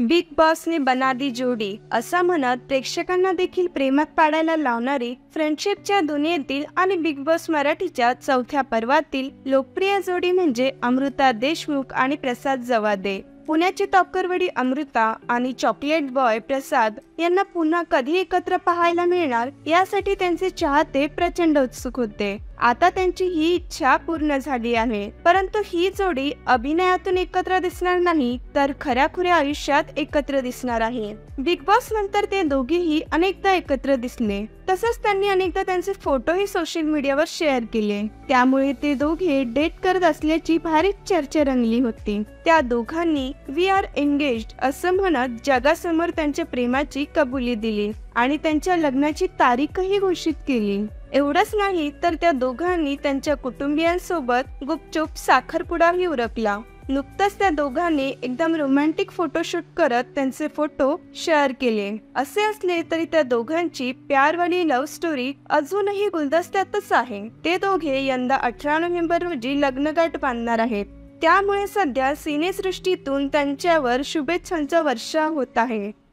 big बॉसने बना दी जोडी असा म्हणत प्रेक्षकांना देखील प्रेमात पाडायला लावणारी फ्रेंडशिपच्या दुनियेतील आणि बिग बॉस मराठीच्या चौथ्या पर्वातील लोकप्रिय जोडी म्हणजे अमृता देशमुख आणि प्रसाद जवादे पुण्याची टॉपकरवडी अमृता आणि चॉकलेट बॉय प्रसाद यांना पुन्हा कधी एकत्र पाहायला मिळणार यासाठी त्यांचे चाहते प्रचंड उत्सुक होते आता त्यांची ही इच्छा पूर्ण झाली आहे परंतु ही जोडी अभिनयातून एकत्र दिसणार नाही तर खऱ्या खुऱ्या आयुष्यात एकत्र दिसणार आहे बिग बॉस नंतर ते दोघेही अनेकदा एकत्र दिसले तसंच त्यांनी अनेकदा त्यांचे फोटोही सोशल मीडियावर शेअर केले त्यामुळे ते दोघे डेट करत असल्याची भारीच चर्चा रंगली होती त्या दोघांनी वी आर एंगेज असं म्हणत जगासमोर त्यांच्या प्रेमाची कबुली दिली आणि त्यांच्या लग्नाची तारीखही घोषित केली एवढंच नाही तर त्या दोघांनी त्यांच्या कुटुंबियांसोबत गुपचूप साखरपुडाही उरकला नुकतंच त्या दोघांनी एकदम रोमॅन्टिक फोटोशूट करत त्यांचे फोटो शेअर केले असे असले तरी त्या दोघांची प्यारवाली लव्ह स्टोरी अजूनही गुलदस्त्यातच आहे ते दोघे यंदा अठरा नोव्हेंबर रोजी लग्नगाठ बांधणार आहेत त्यामुळे सध्या सिनेसृष्टीतून त्यांच्यावर शुभेच्छांचा वर्षा होत आहे